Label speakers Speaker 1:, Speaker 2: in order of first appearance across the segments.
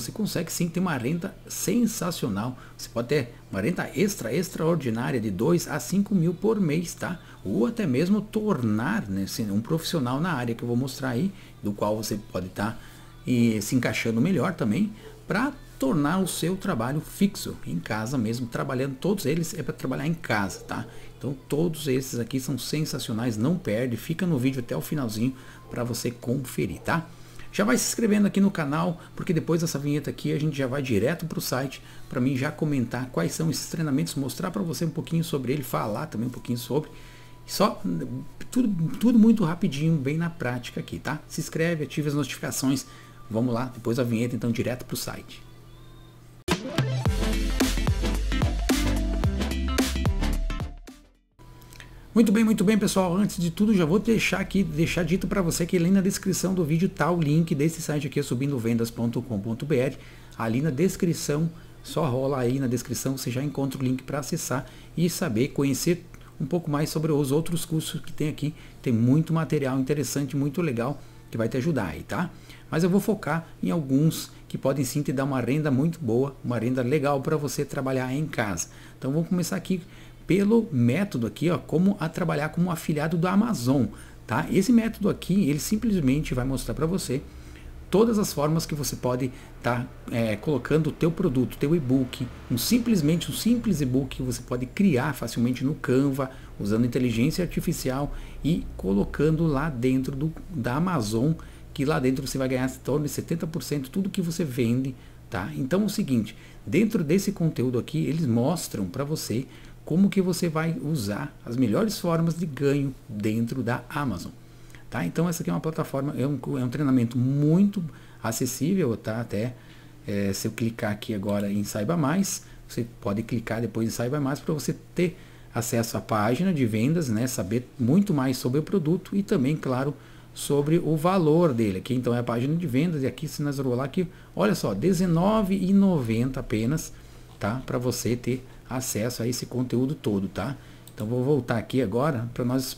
Speaker 1: você consegue sim ter uma renda sensacional. Você pode ter uma renda extra, extraordinária de 2 a 5 mil por mês, tá? Ou até mesmo tornar né, assim, um profissional na área que eu vou mostrar aí, do qual você pode estar tá, e, se encaixando melhor também, para tornar o seu trabalho fixo em casa mesmo, trabalhando todos eles é para trabalhar em casa, tá? Então todos esses aqui são sensacionais, não perde, fica no vídeo até o finalzinho para você conferir, tá? Já vai se inscrevendo aqui no canal, porque depois dessa vinheta aqui a gente já vai direto para o site para mim já comentar quais são esses treinamentos, mostrar para você um pouquinho sobre ele, falar também um pouquinho sobre. Só tudo, tudo muito rapidinho, bem na prática aqui, tá? Se inscreve, ative as notificações. Vamos lá, depois a vinheta então direto para o site. Muito bem, muito bem, pessoal. Antes de tudo, já vou deixar aqui, deixar dito para você que ali na descrição do vídeo tá o link desse site aqui, é subindovendas.com.br. Ali na descrição, só rola aí na descrição, você já encontra o link para acessar e saber, conhecer um pouco mais sobre os outros cursos que tem aqui. Tem muito material interessante, muito legal que vai te ajudar aí, tá? Mas eu vou focar em alguns que podem sim te dar uma renda muito boa, uma renda legal para você trabalhar em casa. Então vamos começar aqui pelo método aqui, ó, como a trabalhar como afiliado da Amazon, tá? Esse método aqui, ele simplesmente vai mostrar para você todas as formas que você pode estar tá, é, colocando o teu produto, teu e-book, um simplesmente um simples e-book que você pode criar facilmente no Canva, usando inteligência artificial e colocando lá dentro do, da Amazon, que lá dentro você vai ganhar em torno de 70% tudo que você vende, tá? Então é o seguinte, dentro desse conteúdo aqui, eles mostram para você como que você vai usar as melhores formas de ganho dentro da Amazon. Tá? Então essa aqui é uma plataforma, é um, é um treinamento muito acessível, tá? Até é, se eu clicar aqui agora em Saiba Mais, você pode clicar depois em Saiba Mais para você ter acesso à página de vendas, né? saber muito mais sobre o produto e também, claro, sobre o valor dele. Aqui então é a página de vendas e aqui se nós rolar aqui, olha só, R$19,90 apenas, tá? Para você ter acesso a esse conteúdo todo, tá? Então vou voltar aqui agora para nós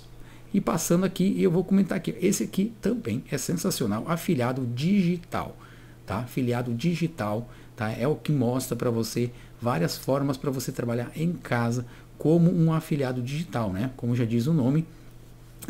Speaker 1: ir passando aqui e eu vou comentar aqui. Esse aqui também é sensacional, afiliado digital, tá? Afiliado digital, tá? É o que mostra para você várias formas para você trabalhar em casa como um afiliado digital, né? Como já diz o nome,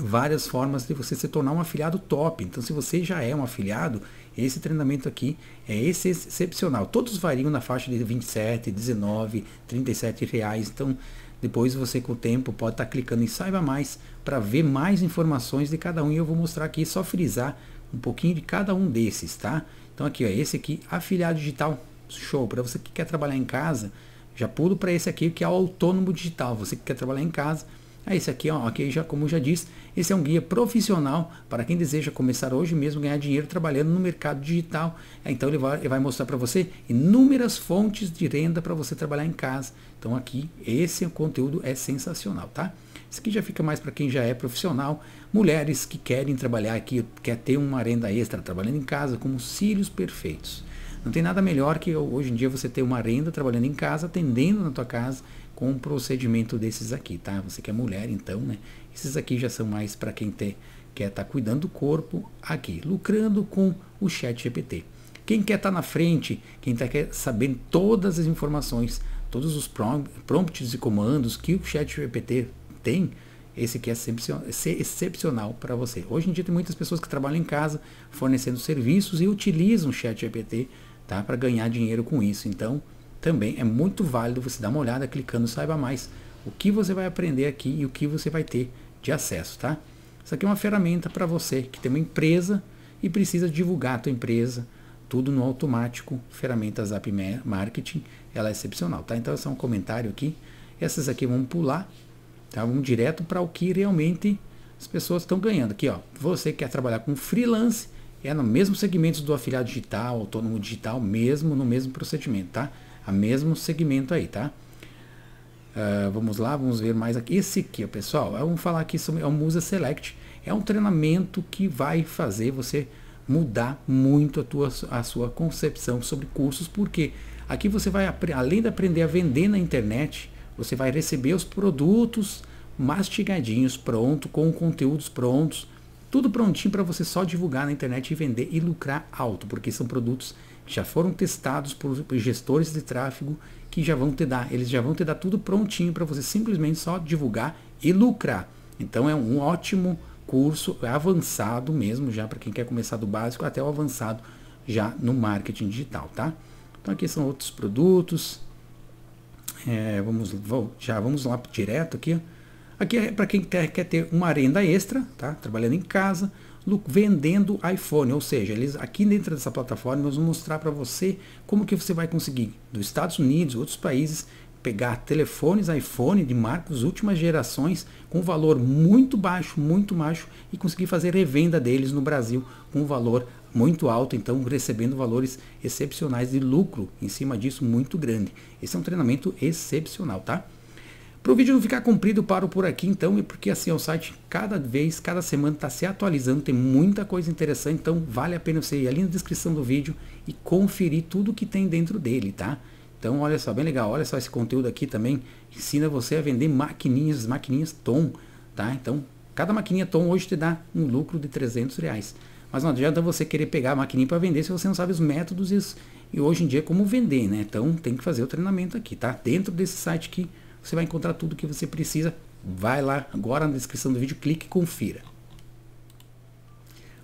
Speaker 1: várias formas de você se tornar um afiliado top. Então, se você já é um afiliado, esse treinamento aqui é excepcional. Todos variam na faixa de 27, 19, 37 reais. Então, depois você com o tempo pode estar tá clicando em saiba mais para ver mais informações de cada um. E eu vou mostrar aqui, só frisar um pouquinho de cada um desses, tá? Então aqui, ó, esse aqui, afiliado digital, show. Para você que quer trabalhar em casa, já pulo para esse aqui que é o autônomo digital. Você que quer trabalhar em casa, é esse aqui, ó, aqui já, como já diz, esse é um guia profissional para quem deseja começar hoje mesmo ganhar dinheiro trabalhando no mercado digital. É, então ele vai, ele vai mostrar para você inúmeras fontes de renda para você trabalhar em casa. Então aqui, esse conteúdo é sensacional, tá? Isso aqui já fica mais para quem já é profissional, mulheres que querem trabalhar aqui, quer ter uma renda extra trabalhando em casa com cílios perfeitos. Não tem nada melhor que hoje em dia você ter uma renda trabalhando em casa, atendendo na tua casa com um procedimento desses aqui, tá? Você que é mulher, então, né? Esses aqui já são mais para quem ter, quer estar tá cuidando do corpo aqui, lucrando com o chat GPT. Quem quer estar tá na frente, quem tá, quer saber todas as informações, todos os prompts e comandos que o chat GPT tem, esse aqui é, é excepcional para você. Hoje em dia tem muitas pessoas que trabalham em casa fornecendo serviços e utilizam o chat GPT tá? para ganhar dinheiro com isso. Então, também é muito válido você dar uma olhada clicando Saiba Mais. O que você vai aprender aqui e o que você vai ter de acesso, tá? Isso aqui é uma ferramenta para você que tem uma empresa e precisa divulgar a tua empresa, tudo no automático, ferramenta Zap Marketing, ela é excepcional, tá? Então, esse é um comentário aqui. Essas aqui vamos pular, tá? Vamos direto para o que realmente as pessoas estão ganhando. Aqui, ó, você quer trabalhar com freelance, é no mesmo segmento do afiliado digital, autônomo digital, mesmo no mesmo procedimento, tá? A mesmo segmento aí, tá? Uh, vamos lá, vamos ver mais aqui. Esse aqui, pessoal, vamos é falar aqui sobre o é Musa Select. É um treinamento que vai fazer você mudar muito a, tua, a sua concepção sobre cursos, porque aqui você vai, além de aprender a vender na internet, você vai receber os produtos mastigadinhos, pronto, com conteúdos prontos, tudo prontinho para você só divulgar na internet e vender e lucrar alto, porque são produtos que já foram testados por gestores de tráfego que já vão te dar, eles já vão te dar tudo prontinho para você simplesmente só divulgar e lucrar. Então é um ótimo curso avançado mesmo já para quem quer começar do básico até o avançado já no marketing digital, tá? Então aqui são outros produtos. É, vamos já vamos lá direto aqui. Aqui é para quem quer ter uma renda extra, tá? trabalhando em casa, vendendo iPhone, ou seja, eles aqui dentro dessa plataforma nós vamos mostrar para você como que você vai conseguir dos Estados Unidos, outros países pegar telefones iPhone de marcas últimas gerações com valor muito baixo, muito baixo e conseguir fazer revenda deles no Brasil com valor muito alto, então recebendo valores excepcionais de lucro em cima disso muito grande. Esse é um treinamento excepcional, tá? Para o vídeo não ficar comprido, paro por aqui então, e porque assim, o é site cada vez, cada semana está se atualizando, tem muita coisa interessante, então vale a pena você ir ali na descrição do vídeo e conferir tudo que tem dentro dele, tá? Então, olha só, bem legal, olha só esse conteúdo aqui também, ensina você a vender maquininhas, maquininhas Tom, tá? Então, cada maquininha Tom hoje te dá um lucro de 300 reais. Mas não adianta você querer pegar a maquininha para vender se você não sabe os métodos e, e hoje em dia como vender, né? Então, tem que fazer o treinamento aqui, tá? Dentro desse site que você vai encontrar tudo o que você precisa. Vai lá agora na descrição do vídeo, clique e confira.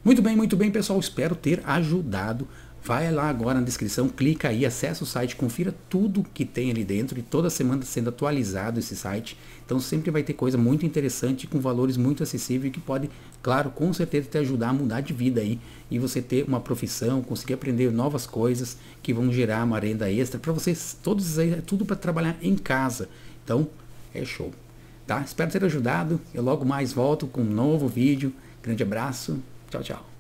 Speaker 1: Muito bem, muito bem, pessoal. Espero ter ajudado. Vai lá agora na descrição, clica aí, acessa o site, confira tudo que tem ali dentro e toda semana tá sendo atualizado esse site. Então sempre vai ter coisa muito interessante com valores muito acessíveis que pode, claro, com certeza te ajudar a mudar de vida aí e você ter uma profissão, conseguir aprender novas coisas que vão gerar uma renda extra para vocês todos aí, é tudo para trabalhar em casa então, é show. Tá? Espero ter ajudado. Eu logo mais volto com um novo vídeo. Grande abraço. Tchau, tchau.